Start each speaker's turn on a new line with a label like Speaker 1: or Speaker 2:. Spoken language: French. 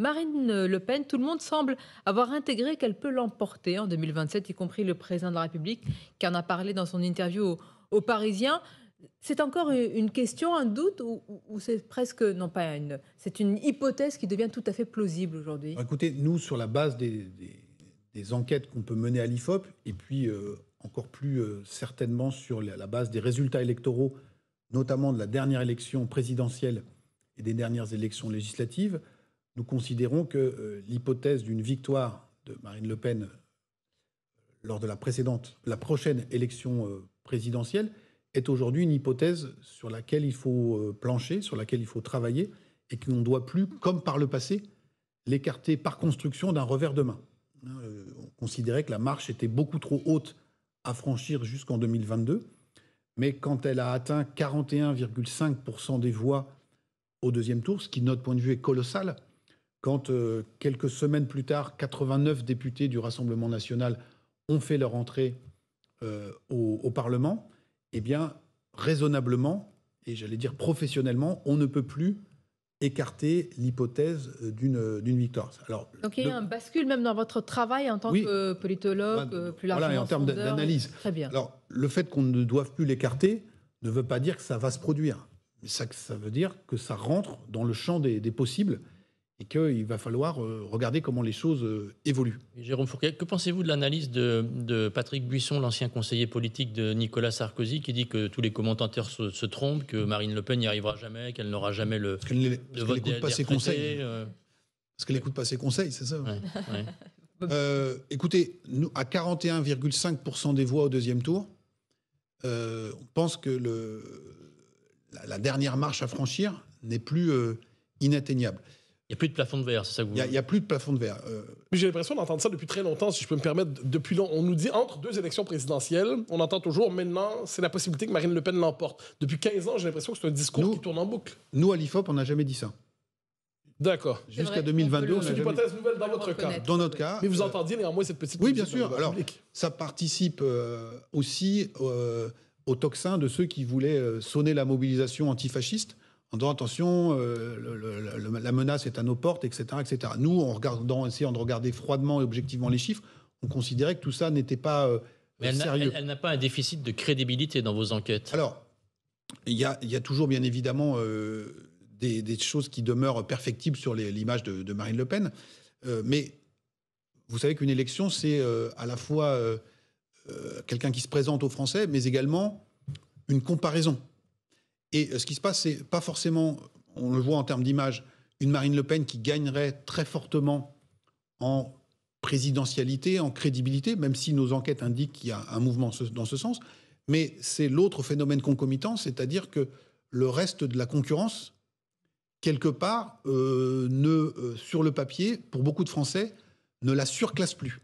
Speaker 1: Marine Le Pen, tout le monde semble avoir intégré qu'elle peut l'emporter en 2027, y compris le président de la République, qui en a parlé dans son interview aux, Parisiens. C'est encore une question, un doute, ou, c'est presque, non pas une, c'est une hypothèse qui devient tout à fait plausible aujourd'hui bah,
Speaker 2: Écoutez, nous, sur la base des, enquêtes qu'on peut mener à l'IFOP, et puis euh, encore plus euh, certainement sur la base des résultats électoraux, notamment de la dernière élection présidentielle et des dernières élections législatives, nous considérons que euh, l'hypothèse d'une victoire de Marine Le Pen euh, lors de la précédente, la prochaine élection euh, présidentielle est aujourd'hui une hypothèse sur laquelle il faut plancher, sur laquelle il faut travailler, et que l'on ne doit plus, comme par le passé, l'écarter par construction d'un revers de main. Hein, on considérait que la marche était beaucoup trop haute à franchir jusqu'en 2022, mais quand elle a atteint 41,5% des voix au deuxième tour, ce qui, de notre point de vue, est colossal, quand, euh, quelques semaines plus tard, 89 députés du Rassemblement national ont fait leur entrée euh, au, Parlement, eh bien, raisonnablement, et j'allais dire professionnellement, on ne peut plus écarter l'hypothèse euh, d'une, victoire. Alors,
Speaker 1: Donc il y a un bascule même dans votre travail en tant que politologue, plus largement. en termes d'analyse. bien.
Speaker 2: Alors, le fait qu'on ne doive plus l'écarter ne veut pas dire que ça va se produire. Ça, ça veut dire que ça rentre dans le champ des possibles et qu'il va falloir euh, regarder comment les choses euh, évoluent.
Speaker 1: Jérôme Fourquet, que pensez-vous de l'analyse de, Patrick Buisson, l'ancien conseiller politique de Nicolas Sarkozy, qui dit que tous les commentateurs se, trompent, que Marine Le Pen n'y arrivera jamais, qu'elle n'aura jamais le, parce pas ses conseils. Euh.
Speaker 2: Parce qu'elle n'écoute pas ses conseils, c'est ça écoutez, nous, à 41,5% des voix au deuxième tour, on pense que la, dernière marche à franchir n'est plus inatteignable.
Speaker 1: Il n'y a plus de plafond de verre, c'est ça que vous
Speaker 2: Il n'y a, plus de plafond de verre. Euh. j'ai l'impression d'entendre ça depuis très longtemps, si je peux me permettre. Depuis longtemps, on nous dit entre deux élections présidentielles, on entend toujours maintenant, c'est la possibilité que Marine Le Pen l'emporte. Depuis 15 ans, j'ai l'impression que c'est un discours qui tourne en boucle. Nous, à l'IFOP, on n'a jamais dit ça. D'accord. Jusqu'à 2022. C'est une hypothèse nouvelle dans votre cas. Dans notre cas. Mais vous entendez euh, entendiez néanmoins cette petite. Oui, bien sûr. Alors, ça participe euh, aussi au toxin de ceux qui voulaient sonner la mobilisation antifasciste en disant attention, euh, la menace est à nos portes, etc., etc. Nous, en regardant, essayant de regarder froidement et objectivement les chiffres, on considérait que tout ça n'était pas euh,
Speaker 1: Mais elle elle, n'a pas un déficit de crédibilité dans vos enquêtes. Alors, il y
Speaker 2: a, toujours bien évidemment euh, des, choses qui demeurent perfectibles sur l'image de, Marine Le Pen, mais vous savez qu'une élection, c'est à la fois quelqu'un qui se présente aux Français, mais également une comparaison. Et euh, ce qui se passe, c'est pas forcément, on le voit en termes d'image, une Marine Le Pen qui gagnerait très fortement en présidentialité, en crédibilité, même si nos enquêtes indiquent qu'il y a un mouvement dans ce sens. Mais c'est l'autre phénomène concomitant, c'est-à-dire que le reste de la concurrence, quelque part, euh, ne, euh, sur le papier, pour beaucoup de Français, ne la surclasse plus.